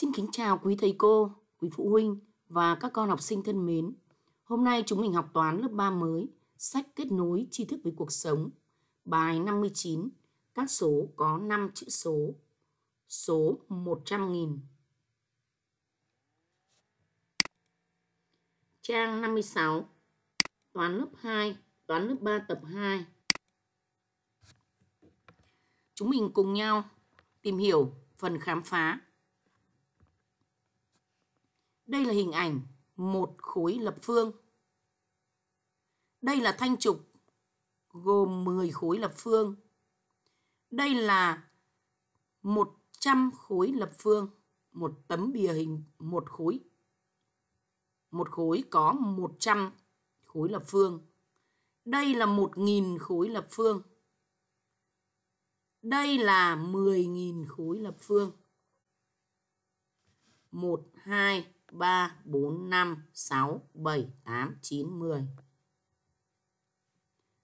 Xin kính chào quý thầy cô, quý phụ huynh và các con học sinh thân mến. Hôm nay chúng mình học toán lớp 3 mới, sách kết nối tri thức với cuộc sống, bài 59, các số có 5 chữ số. Số 100.000. Trang 56. Toán lớp 2, toán lớp 3 tập 2. Chúng mình cùng nhau tìm hiểu phần khám phá đây là hình ảnh một khối lập phương. Đây là thanh trục gồm 10 khối lập phương. Đây là 100 khối lập phương, một tấm bìa hình một khối. Một khối có 100 khối lập phương. Đây là 1.000 khối lập phương. Đây là 10.000 khối lập phương. 1, 2, 3, 4, 5, 6, 7, 8, 9, 10.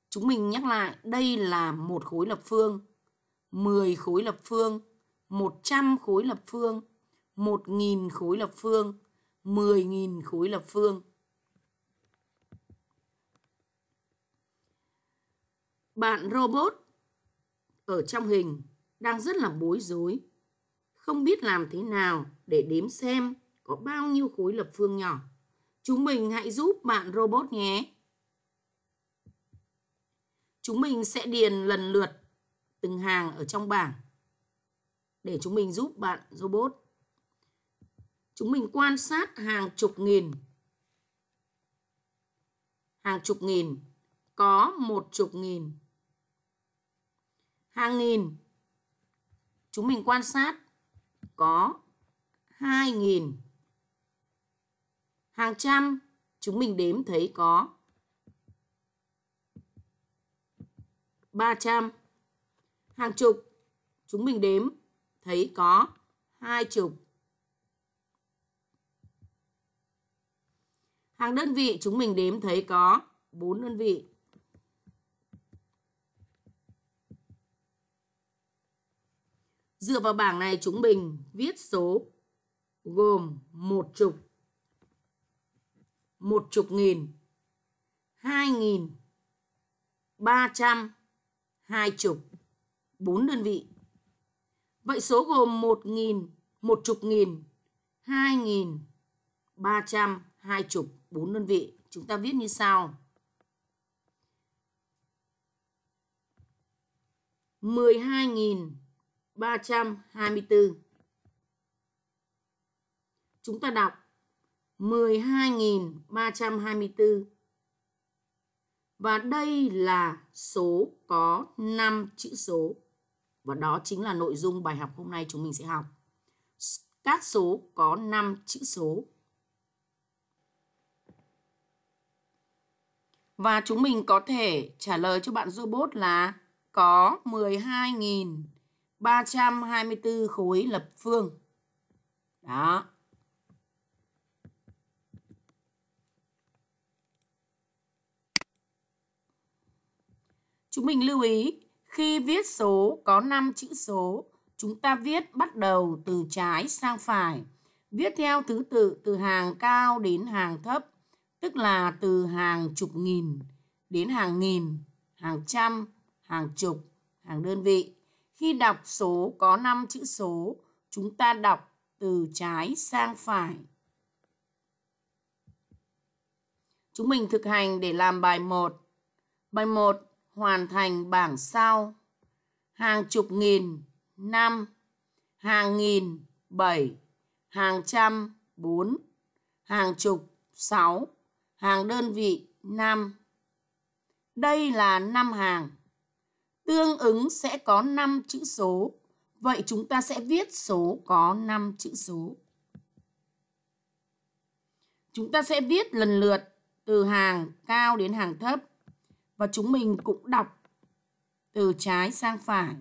Chúng mình nhắc lại, đây là một khối lập phương, 10 khối lập phương, 100 khối lập phương, 1.000 khối lập phương, 10.000 khối lập phương. Bạn robot ở trong hình đang rất là bối rối, không biết làm thế nào để đếm xem có bao nhiêu khối lập phương nhỏ. Chúng mình hãy giúp bạn robot nhé. Chúng mình sẽ điền lần lượt từng hàng ở trong bảng để chúng mình giúp bạn robot. Chúng mình quan sát hàng chục nghìn. Hàng chục nghìn có một chục nghìn. Hàng nghìn chúng mình quan sát có hai nghìn hàng trăm chúng mình đếm thấy có 300 hàng chục chúng mình đếm thấy có hai chục hàng đơn vị chúng mình đếm thấy có bốn đơn vị Dựa vào bảng này chúng mình viết số gồm một chục một chục nghìn hai nghìn ba trăm hai chục bốn đơn vị vậy số gồm một nghìn một chục nghìn hai nghìn ba trăm hai chục bốn đơn vị chúng ta viết như sau 12.324 chúng ta đọc 12.324. Và đây là số có 5 chữ số. Và đó chính là nội dung bài học hôm nay chúng mình sẽ học. Các số có 5 chữ số. Và chúng mình có thể trả lời cho bạn robot là có 12.324 khối lập phương. Đó. Chúng mình lưu ý, khi viết số có 5 chữ số, chúng ta viết bắt đầu từ trái sang phải, viết theo thứ tự từ hàng cao đến hàng thấp, tức là từ hàng chục nghìn đến hàng nghìn, hàng trăm, hàng chục, hàng đơn vị. Khi đọc số có 5 chữ số, chúng ta đọc từ trái sang phải. Chúng mình thực hành để làm bài 1. Bài 1 hoàn thành bảng sau. Hàng chục nghìn, năm, hàng nghìn, bảy, hàng trăm, bốn, hàng chục, sáu, hàng đơn vị, năm. Đây là năm hàng. Tương ứng sẽ có năm chữ số. Vậy chúng ta sẽ viết số có năm chữ số. Chúng ta sẽ viết lần lượt từ hàng cao đến hàng thấp và chúng mình cũng đọc từ trái sang phải.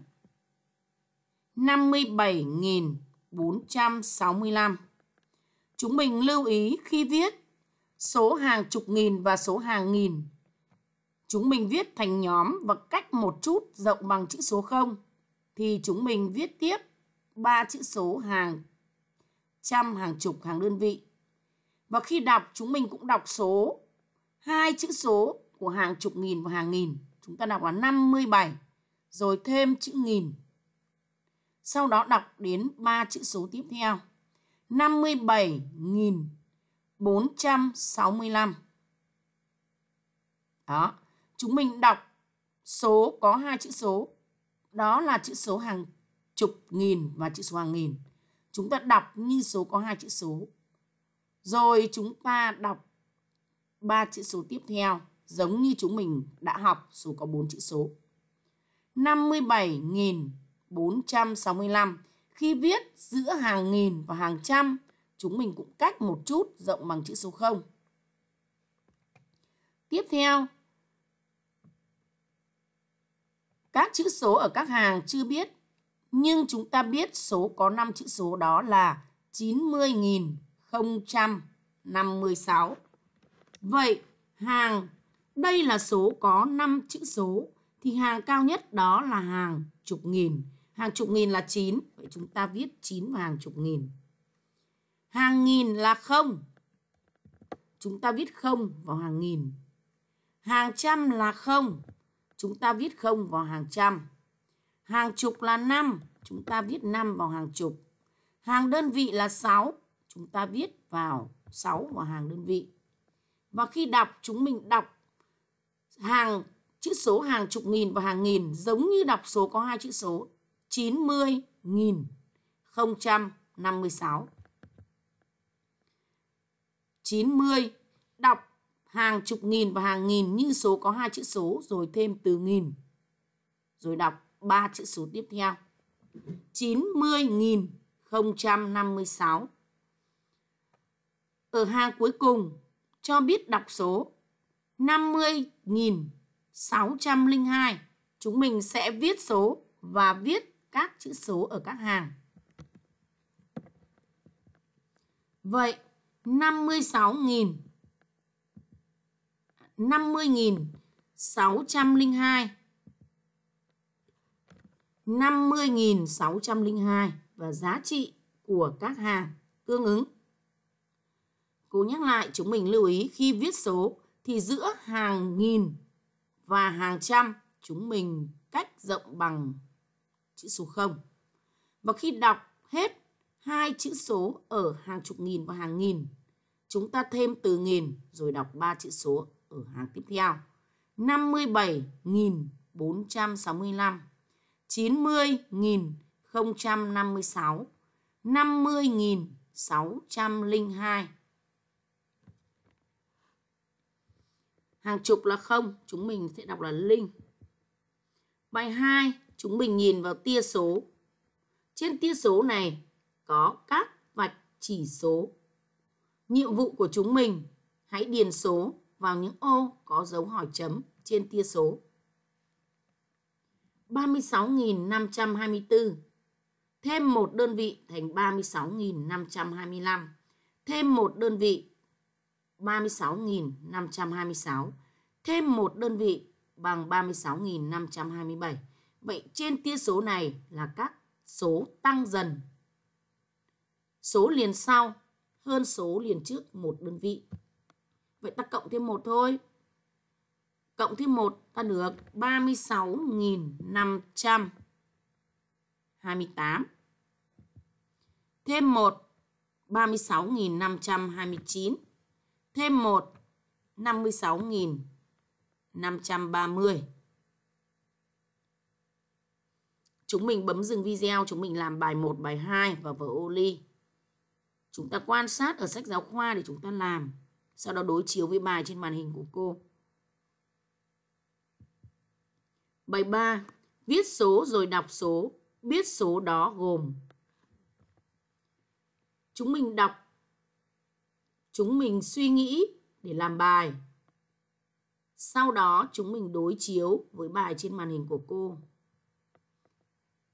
57.465 Chúng mình lưu ý khi viết số hàng chục nghìn và số hàng nghìn. Chúng mình viết thành nhóm và cách một chút rộng bằng chữ số 0 thì chúng mình viết tiếp ba chữ số hàng trăm, hàng chục, hàng đơn vị. Và khi đọc chúng mình cũng đọc số hai chữ số của hàng chục nghìn và hàng nghìn. Chúng ta đọc là 57, rồi thêm chữ nghìn. Sau đó đọc đến ba chữ số tiếp theo. 57.465. Đó, chúng mình đọc số có hai chữ số. Đó là chữ số hàng chục nghìn và chữ số hàng nghìn. Chúng ta đọc như số có hai chữ số. Rồi chúng ta đọc ba chữ số tiếp theo giống như chúng mình đã học số có 4 chữ số. 57.465 khi viết giữa hàng nghìn và hàng trăm, chúng mình cũng cách một chút rộng bằng chữ số 0. Tiếp theo, các chữ số ở các hàng chưa biết, nhưng chúng ta biết số có 5 chữ số đó là 90.056. Vậy hàng đây là số có 5 chữ số thì hàng cao nhất đó là hàng chục nghìn. Hàng chục nghìn là 9, vậy chúng ta viết 9 vào hàng chục nghìn. Hàng nghìn là không Chúng ta viết không vào hàng nghìn. Hàng trăm là không Chúng ta viết không vào hàng trăm. Hàng chục là 5, chúng ta viết 5 vào hàng chục. Hàng đơn vị là 6, chúng ta viết vào 6 vào hàng đơn vị. Và khi đọc chúng mình đọc hàng chữ số hàng chục nghìn và hàng nghìn giống như đọc số có hai chữ số 90 nghìn 056 90 đọc hàng chục nghìn và hàng nghìn như số có hai chữ số rồi thêm từ nghìn rồi đọc ba chữ số tiếp theo 90.056 ở hàng cuối cùng cho biết đọc số 50.602. Chúng mình sẽ viết số và viết các chữ số ở các hàng. Vậy 56.000 50.602 50.602 và giá trị của các hàng tương ứng. Cô nhắc lại chúng mình lưu ý khi viết số thì giữa hàng nghìn và hàng trăm chúng mình cách rộng bằng chữ số 0. Và khi đọc hết hai chữ số ở hàng chục nghìn và hàng nghìn, chúng ta thêm từ nghìn rồi đọc ba chữ số ở hàng tiếp theo. 57.465, 90.056, 50.602, Hàng chục là không, chúng mình sẽ đọc là linh. Bài 2, chúng mình nhìn vào tia số. Trên tia số này có các vạch chỉ số. Nhiệm vụ của chúng mình hãy điền số vào những ô có dấu hỏi chấm trên tia số. 36.524 thêm một đơn vị thành 36.525 thêm một đơn vị 36.526 thêm một đơn vị bằng 36.527. Vậy trên tia số này là các số tăng dần. Số liền sau hơn số liền trước một đơn vị. Vậy ta cộng thêm một thôi. Cộng thêm một ta được 36.528. Thêm 1 36.529 thêm 1 56.530. Chúng mình bấm dừng video, chúng mình làm bài 1, bài 2 và vở ô ly. Chúng ta quan sát ở sách giáo khoa để chúng ta làm, sau đó đối chiếu với bài trên màn hình của cô. Bài 3. Viết số rồi đọc số, biết số đó gồm. Chúng mình đọc chúng mình suy nghĩ để làm bài. Sau đó chúng mình đối chiếu với bài trên màn hình của cô.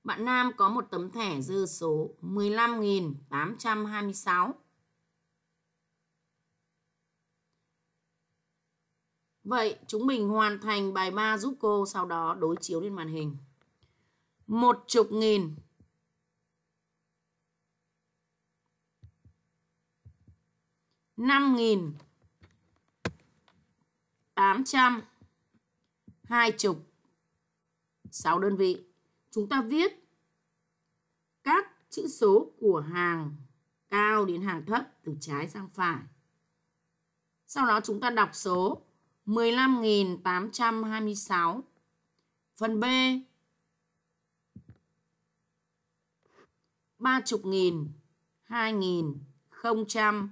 Bạn Nam có một tấm thẻ dư số 15.826. Vậy chúng mình hoàn thành bài 3 giúp cô sau đó đối chiếu lên màn hình. Một chục nghìn 5.000 800 hai chục 6 đơn vị. Chúng ta viết các chữ số của hàng cao đến hàng thấp từ trái sang phải. Sau đó chúng ta đọc số 15.826. Phần B 30.000 2.000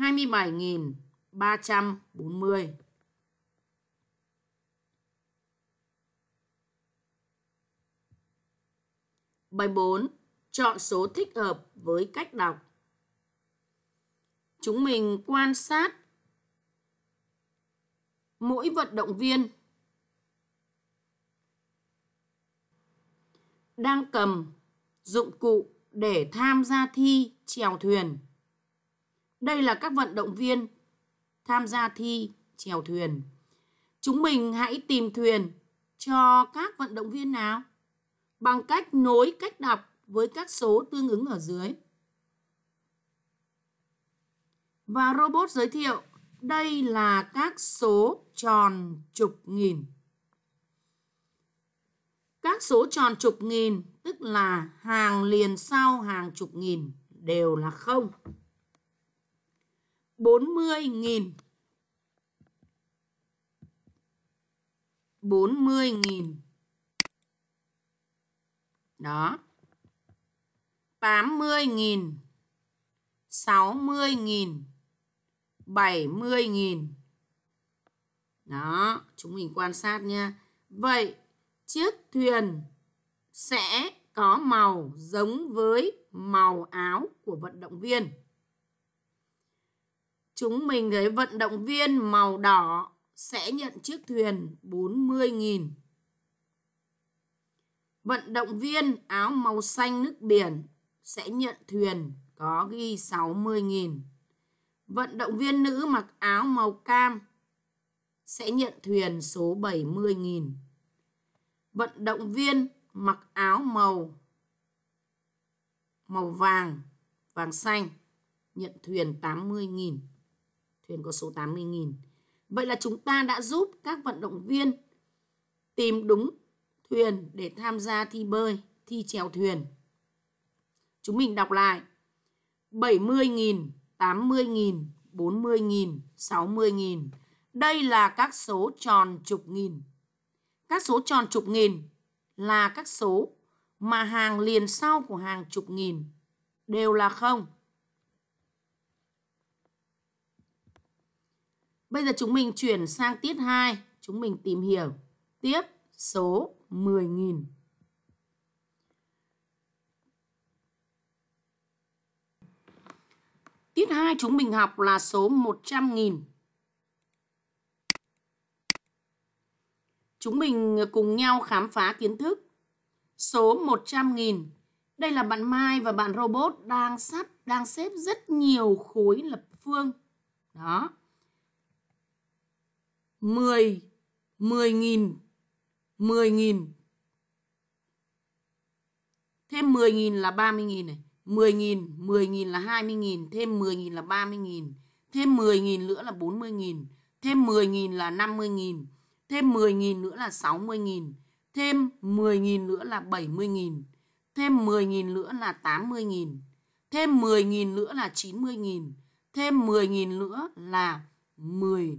27.340. Bài 4. Chọn số thích hợp với cách đọc. Chúng mình quan sát mỗi vận động viên đang cầm dụng cụ để tham gia thi chèo thuyền đây là các vận động viên tham gia thi chèo thuyền. Chúng mình hãy tìm thuyền cho các vận động viên nào bằng cách nối cách đọc với các số tương ứng ở dưới. Và robot giới thiệu, đây là các số tròn chục nghìn. Các số tròn chục nghìn, tức là hàng liền sau hàng chục nghìn đều là không. 40.000 40.000 Đó 80.000 60.000 70.000 Đó, chúng mình quan sát nha Vậy chiếc thuyền sẽ có màu giống với màu áo của vận động viên chúng mình gửi vận động viên màu đỏ sẽ nhận chiếc thuyền 40.000. Vận động viên áo màu xanh nước biển sẽ nhận thuyền có ghi 60.000. Vận động viên nữ mặc áo màu cam sẽ nhận thuyền số 70.000. Vận động viên mặc áo màu màu vàng, vàng xanh nhận thuyền 80.000. Thuyền có số 80.000. Vậy là chúng ta đã giúp các vận động viên tìm đúng thuyền để tham gia thi bơi, thi chèo thuyền. Chúng mình đọc lại. 70.000, 80.000, 40.000, 60.000. Đây là các số tròn chục nghìn. Các số tròn chục nghìn là các số mà hàng liền sau của hàng chục nghìn đều là không. Bây giờ chúng mình chuyển sang tiết 2, chúng mình tìm hiểu tiếp số 10.000. Tiết 2 chúng mình học là số 100.000. Chúng mình cùng nhau khám phá kiến thức. Số 100.000. Đây là bạn Mai và bạn robot đang sắp đang xếp rất nhiều khối lập phương. Đó. 10, 10 nghìn, 10 nghìn, Thêm 10 nghìn là 30 nghìn này. 10 nghìn, 10 nghìn là 20 nghìn, thêm 10 nghìn là 30 nghìn, thêm 10 nghìn nữa là 40 nghìn, thêm 10 nghìn là 50 nghìn, thêm 10 nghìn nữa là 60 nghìn, thêm 10 nghìn nữa là 70 nghìn, thêm 10 nghìn nữa là 80 nghìn, thêm 10 nghìn nữa là 90 nghìn, thêm 10 nghìn nữa là 10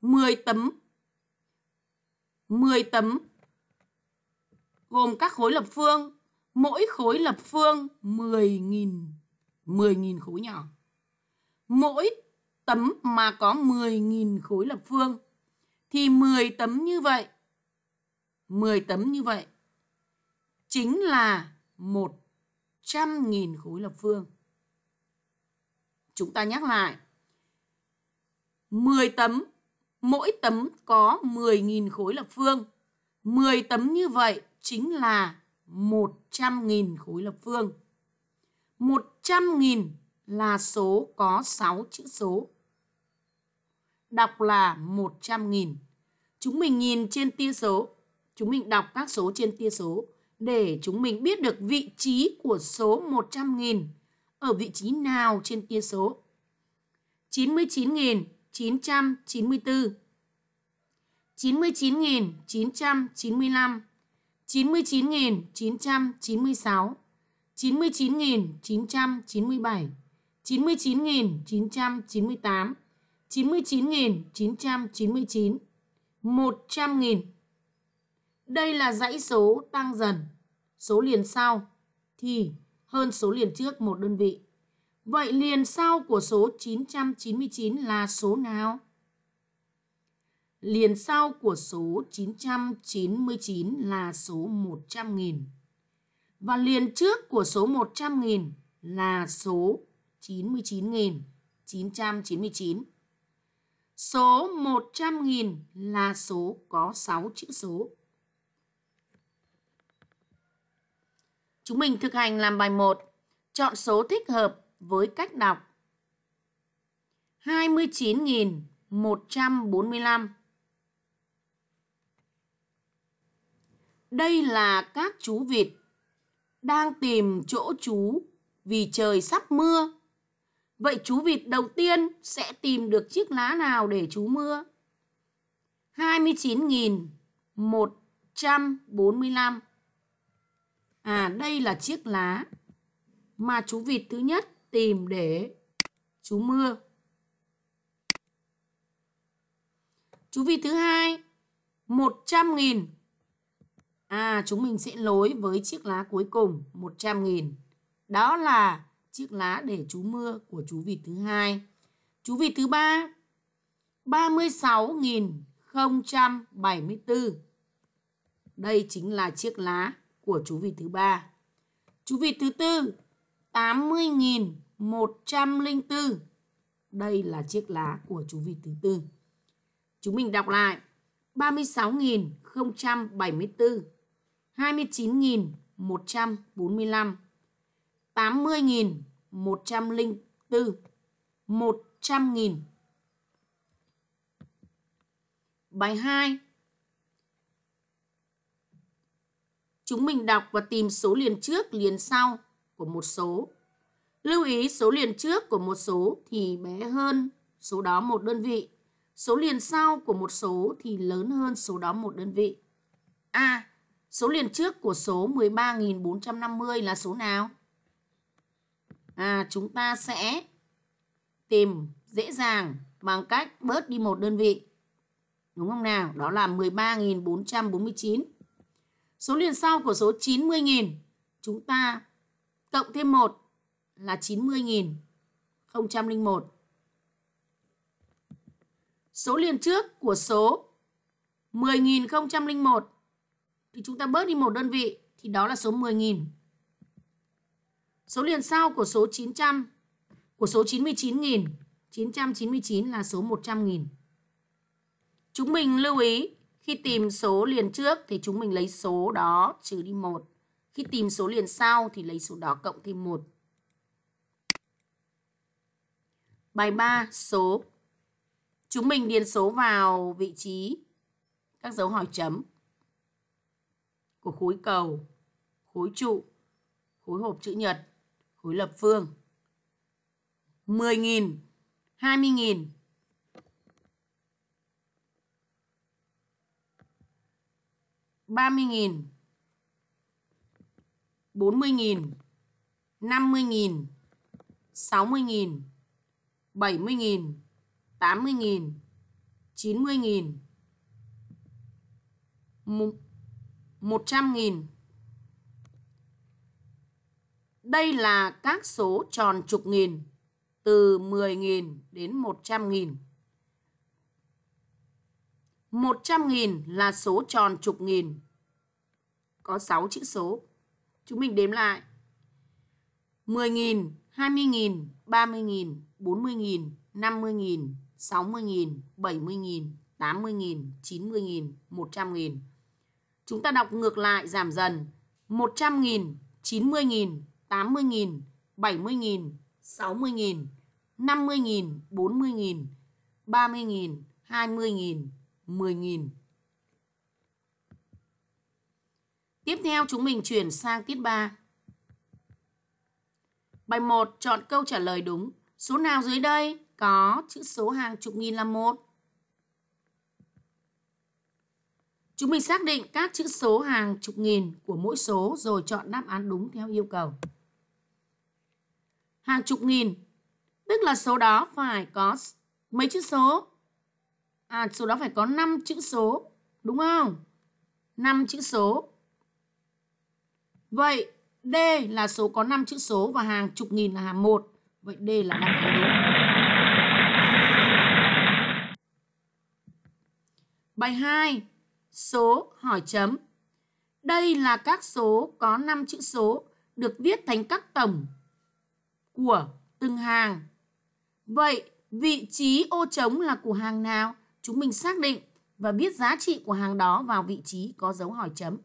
10 tấm 10 tấm gồm các khối lập phương, mỗi khối lập phương 10.000 10.000 khối nhỏ. Mỗi tấm mà có 10.000 khối lập phương thì 10 tấm như vậy 10 tấm như vậy chính là 100.000 khối lập phương. Chúng ta nhắc lại 10 tấm mỗi tấm có 10.000 khối lập phương. 10 tấm như vậy chính là 100.000 khối lập phương. 100.000 là số có 6 chữ số. Đọc là 100.000. Chúng mình nhìn trên tia số, chúng mình đọc các số trên tia số để chúng mình biết được vị trí của số 100.000 ở vị trí nào trên tia số. 99.000 994 99.995 99.996 99.997 99.998 99.999 100.000 Đây là dãy số tăng dần. Số liền sau thì hơn số liền trước một đơn vị. Vậy liền sau của số 999 là số nào? Liền sau của số 999 là số 100.000. Và liền trước của số 100.000 là số 99.999. Số 100.000 là số có 6 chữ số. Chúng mình thực hành làm bài 1. Chọn số thích hợp với cách đọc 29.145 Đây là các chú vịt đang tìm chỗ chú vì trời sắp mưa. Vậy chú vịt đầu tiên sẽ tìm được chiếc lá nào để chú mưa? 29.145 À đây là chiếc lá mà chú vịt thứ nhất tìm để chú mưa. Chú vị thứ hai 100.000. À chúng mình sẽ lối với chiếc lá cuối cùng 100.000. Đó là chiếc lá để chú mưa của chú vịt thứ hai. Chú vịt thứ ba 36.074. Đây chính là chiếc lá của chú vịt thứ ba. Chú vịt thứ tư 80.104. Đây là chiếc lá của chú vịt thứ tư. Chúng mình đọc lại. 36.074, 29.145, 80.104, 100.000. Bài 2. Chúng mình đọc và tìm số liền trước, liền sau của một số. Lưu ý số liền trước của một số thì bé hơn số đó một đơn vị. Số liền sau của một số thì lớn hơn số đó một đơn vị. A. À, số liền trước của số 13.450 là số nào? À, chúng ta sẽ tìm dễ dàng bằng cách bớt đi một đơn vị. Đúng không nào? Đó là 13.449. Số liền sau của số 90.000 chúng ta cộng thêm 1 là 90.001. Số liền trước của số 10.001 thì chúng ta bớt đi một đơn vị thì đó là số 10.000. Số liền sau của số 900 của số 99.000 999 là số 100.000. Chúng mình lưu ý khi tìm số liền trước thì chúng mình lấy số đó trừ đi 1. Khi tìm số liền sau thì lấy số đó cộng thêm 1. Bài 3, số. Chúng mình điền số vào vị trí các dấu hỏi chấm của khối cầu, khối trụ, khối hộp chữ nhật, khối lập phương. 10.000, 20.000, 30.000, 40.000, 50.000, 60.000, 70.000, 80.000, 90.000, 100.000. Đây là các số tròn chục nghìn từ 10.000 đến 100.000. 100.000 là số tròn chục nghìn có 6 chữ số. Chúng mình đếm lại. 10.000, 20.000, 30.000, 40.000, 50.000, 60.000, 70.000, 80.000, 90.000, 100.000. Chúng ta đọc ngược lại giảm dần. 100.000, 90.000, 80.000, 70.000, 60.000, 50.000, 40.000, 30.000, mươi nghìn mười nghìn Tiếp theo chúng mình chuyển sang tiết 3. Bài 1 chọn câu trả lời đúng. Số nào dưới đây có chữ số hàng chục nghìn là một? Chúng mình xác định các chữ số hàng chục nghìn của mỗi số rồi chọn đáp án đúng theo yêu cầu. Hàng chục nghìn, tức là số đó phải có mấy chữ số? À, số đó phải có 5 chữ số, đúng không? 5 chữ số Vậy D là số có 5 chữ số và hàng chục nghìn là hàng 1. Vậy D là đáp án đúng. Bài 2. Số hỏi chấm. Đây là các số có 5 chữ số được viết thành các tổng của từng hàng. Vậy vị trí ô trống là của hàng nào? Chúng mình xác định và biết giá trị của hàng đó vào vị trí có dấu hỏi chấm.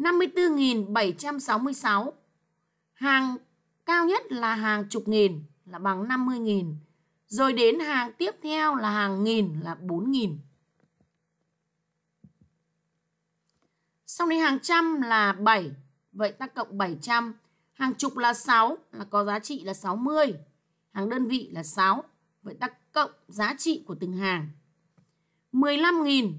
54.766. Hàng cao nhất là hàng chục nghìn là bằng 50.000. Rồi đến hàng tiếp theo là hàng nghìn là 4.000. Xong đến hàng trăm là 7. Vậy ta cộng 700. Hàng chục là 6 là có giá trị là 60. Hàng đơn vị là 6. Vậy ta cộng giá trị của từng hàng. 15.000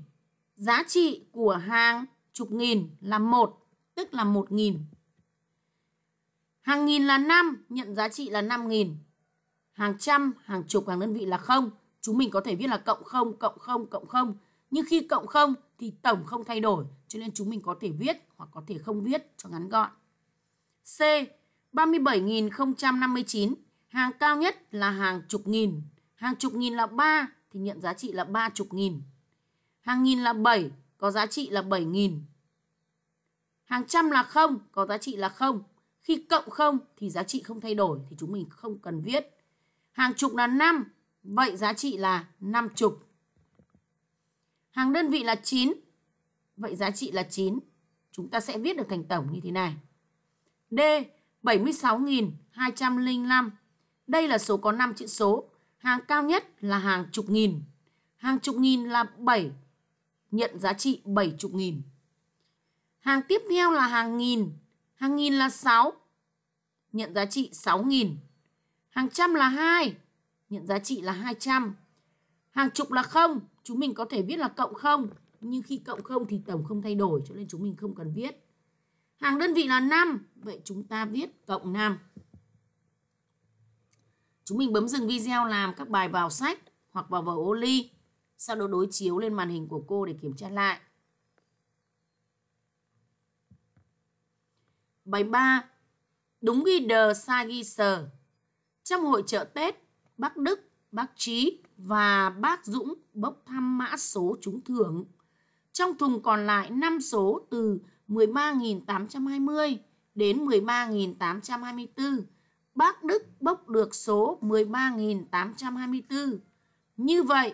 giá trị của hàng chục nghìn là 1, tức là 1 nghìn. Hàng nghìn là 5, nhận giá trị là 5 nghìn. Hàng trăm, hàng chục, hàng đơn vị là không. Chúng mình có thể viết là cộng 0, cộng 0, cộng 0. Nhưng khi cộng 0 thì tổng không thay đổi, cho nên chúng mình có thể viết hoặc có thể không viết cho ngắn gọn. C. 37.059, hàng cao nhất là hàng chục nghìn. Hàng chục nghìn là 3 thì nhận giá trị là 30 nghìn. Hàng nghìn là 7 có giá trị là 7.000. Hàng trăm là không có giá trị là không. Khi cộng không thì giá trị không thay đổi thì chúng mình không cần viết. Hàng chục là 5, vậy giá trị là 50. Hàng đơn vị là 9, vậy giá trị là 9. Chúng ta sẽ viết được thành tổng như thế này. D 76.205. Đây là số có 5 chữ số. Hàng cao nhất là hàng chục nghìn. Hàng chục nghìn là 7 nhận giá trị 70.000. Hàng tiếp theo là hàng nghìn, hàng nghìn là 6, nhận giá trị 6.000. Hàng trăm là 2, nhận giá trị là 200. Hàng chục là không, chúng mình có thể viết là cộng không, nhưng khi cộng không thì tổng không thay đổi cho nên chúng mình không cần viết. Hàng đơn vị là 5, vậy chúng ta viết cộng 5. Chúng mình bấm dừng video làm các bài vào sách hoặc vào vở ô ly sau đó đối chiếu lên màn hình của cô để kiểm tra lại. Bài 3. Đúng ghi đờ sai ghi sờ. Trong hội chợ Tết, bác Đức, bác Trí và bác Dũng bốc thăm mã số trúng thưởng. Trong thùng còn lại 5 số từ 13.820 đến 13.824. Bác Đức bốc được số 13.824. Như vậy,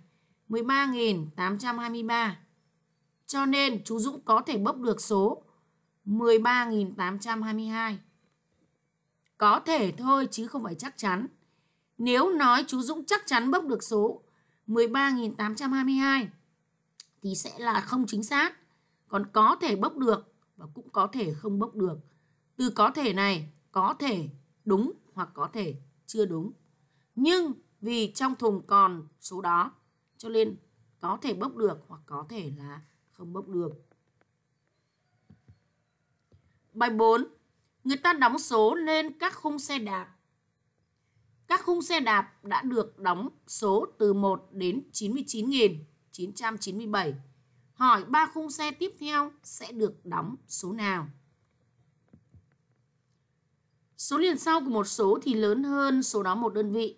13.823. Cho nên chú Dũng có thể bốc được số 13.822. Có thể thôi chứ không phải chắc chắn. Nếu nói chú Dũng chắc chắn bốc được số 13.822 thì sẽ là không chính xác. Còn có thể bốc được và cũng có thể không bốc được. Từ có thể này có thể đúng hoặc có thể chưa đúng. Nhưng vì trong thùng còn số đó cho nên có thể bốc được hoặc có thể là không bốc được. Bài 4. Người ta đóng số lên các khung xe đạp. Các khung xe đạp đã được đóng số từ 1 đến 99.997. Hỏi ba khung xe tiếp theo sẽ được đóng số nào? Số liền sau của một số thì lớn hơn số đó một đơn vị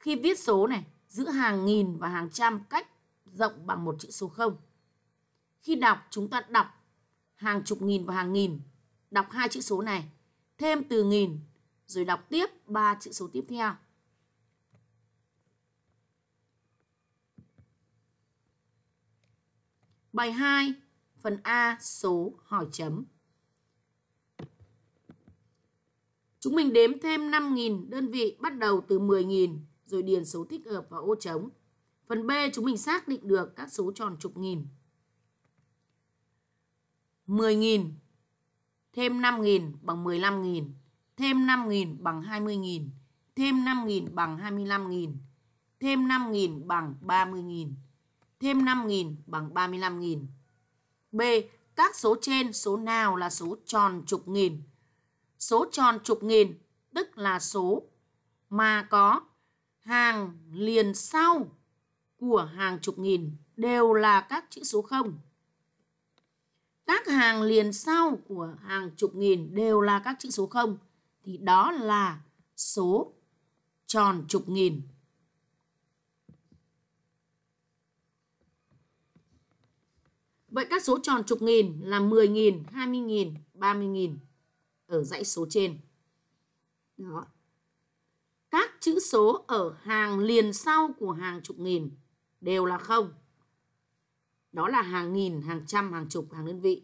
Khi viết số này, giữ hàng nghìn và hàng trăm cách rộng bằng một chữ số 0. Khi đọc, chúng ta đọc hàng chục nghìn và hàng nghìn, đọc hai chữ số này, thêm từ nghìn, rồi đọc tiếp ba chữ số tiếp theo. Bài 2, phần A số hỏi chấm. Chúng mình đếm thêm 5.000 đơn vị bắt đầu từ 10.000 rồi điền số thích hợp vào ô trống. Phần B chúng mình xác định được các số tròn chục nghìn. 10.000 thêm 5.000 bằng 15.000, thêm 5.000 bằng 20.000, thêm 5.000 bằng 25.000, thêm 5.000 bằng 30.000, thêm 5.000 bằng 35.000. B. Các số trên số nào là số tròn chục nghìn? Số tròn chục nghìn tức là số mà có hàng liền sau của hàng chục nghìn đều là các chữ số 0. Các hàng liền sau của hàng chục nghìn đều là các chữ số 0 thì đó là số tròn chục nghìn. Vậy các số tròn chục nghìn là 10.000, 20.000, 30.000 ở dãy số trên. Đó chữ số ở hàng liền sau của hàng chục nghìn đều là không. Đó là hàng nghìn, hàng trăm, hàng chục, hàng đơn vị.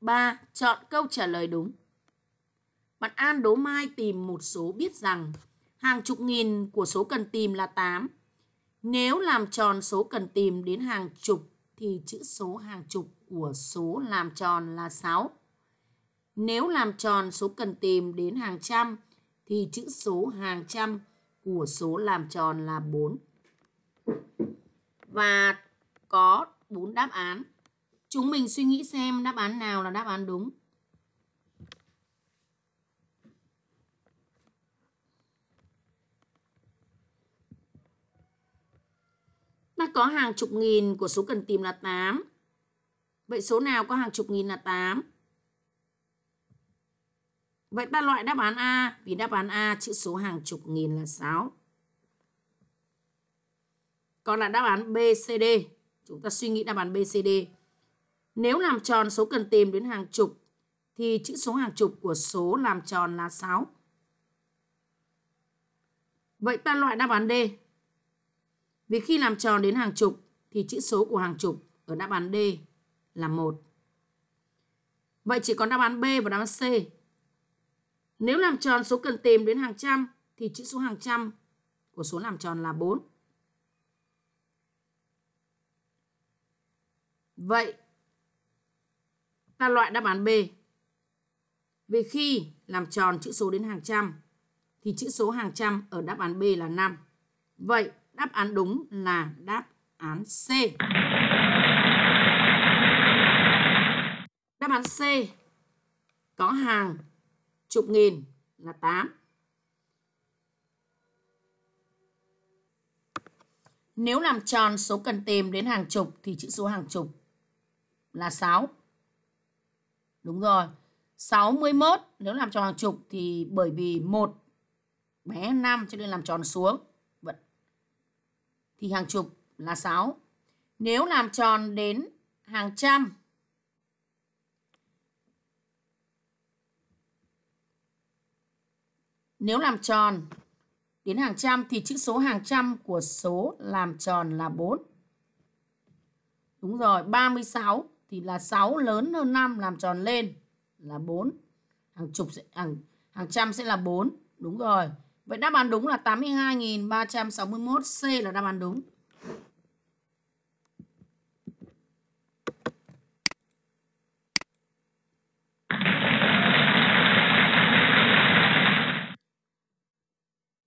ba Chọn câu trả lời đúng. Bạn An Đố Mai tìm một số biết rằng hàng chục nghìn của số cần tìm là 8. Nếu làm tròn số cần tìm đến hàng chục thì chữ số hàng chục của số làm tròn là 6. Nếu làm tròn số cần tìm đến hàng trăm thì chữ số hàng trăm của số làm tròn là 4. Và có 4 đáp án. Chúng mình suy nghĩ xem đáp án nào là đáp án đúng. có hàng chục nghìn của số cần tìm là 8. Vậy số nào có hàng chục nghìn là 8? Vậy ta loại đáp án A vì đáp án A chữ số hàng chục nghìn là 6. Còn là đáp án B, C, D. Chúng ta suy nghĩ đáp án B, C, D. Nếu làm tròn số cần tìm đến hàng chục thì chữ số hàng chục của số làm tròn là 6. Vậy ta loại đáp án D vì khi làm tròn đến hàng chục thì chữ số của hàng chục ở đáp án D là 1. Vậy chỉ còn đáp án B và đáp án C. Nếu làm tròn số cần tìm đến hàng trăm thì chữ số hàng trăm của số làm tròn là 4. Vậy ta loại đáp án B. Vì khi làm tròn chữ số đến hàng trăm thì chữ số hàng trăm ở đáp án B là 5. Vậy Đáp án đúng là đáp án C. Đáp án C có hàng chục nghìn là 8. Nếu làm tròn số cần tìm đến hàng chục thì chữ số hàng chục là 6. Đúng rồi. 61 nếu làm tròn hàng chục thì bởi vì 1 bé 5 cho nên làm tròn xuống thì hàng chục là 6. Nếu làm tròn đến hàng trăm Nếu làm tròn đến hàng trăm thì chữ số hàng trăm của số làm tròn là 4. Đúng rồi, 36 thì là 6 lớn hơn 5 làm tròn lên là 4. Hàng chục sẽ, hàng hàng trăm sẽ là 4, đúng rồi. Vậy đáp án đúng là 82.361 C là đáp án đúng.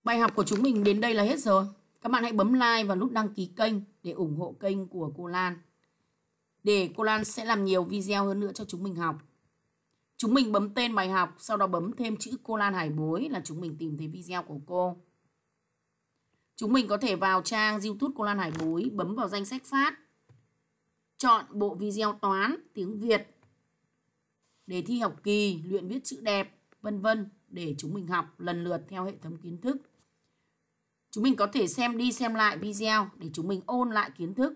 Bài học của chúng mình đến đây là hết rồi. Các bạn hãy bấm like và nút đăng ký kênh để ủng hộ kênh của cô Lan. Để cô Lan sẽ làm nhiều video hơn nữa cho chúng mình học. Chúng mình bấm tên bài học, sau đó bấm thêm chữ cô Lan Hải Bối là chúng mình tìm thấy video của cô. Chúng mình có thể vào trang YouTube cô Lan Hải Bối, bấm vào danh sách phát. Chọn bộ video toán, tiếng Việt, đề thi học kỳ, luyện viết chữ đẹp, vân vân để chúng mình học lần lượt theo hệ thống kiến thức. Chúng mình có thể xem đi xem lại video để chúng mình ôn lại kiến thức.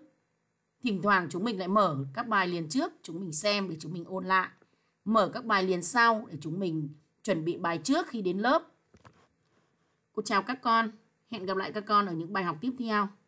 Thỉnh thoảng chúng mình lại mở các bài liền trước, chúng mình xem để chúng mình ôn lại mở các bài liền sau để chúng mình chuẩn bị bài trước khi đến lớp. Cô chào các con, hẹn gặp lại các con ở những bài học tiếp theo.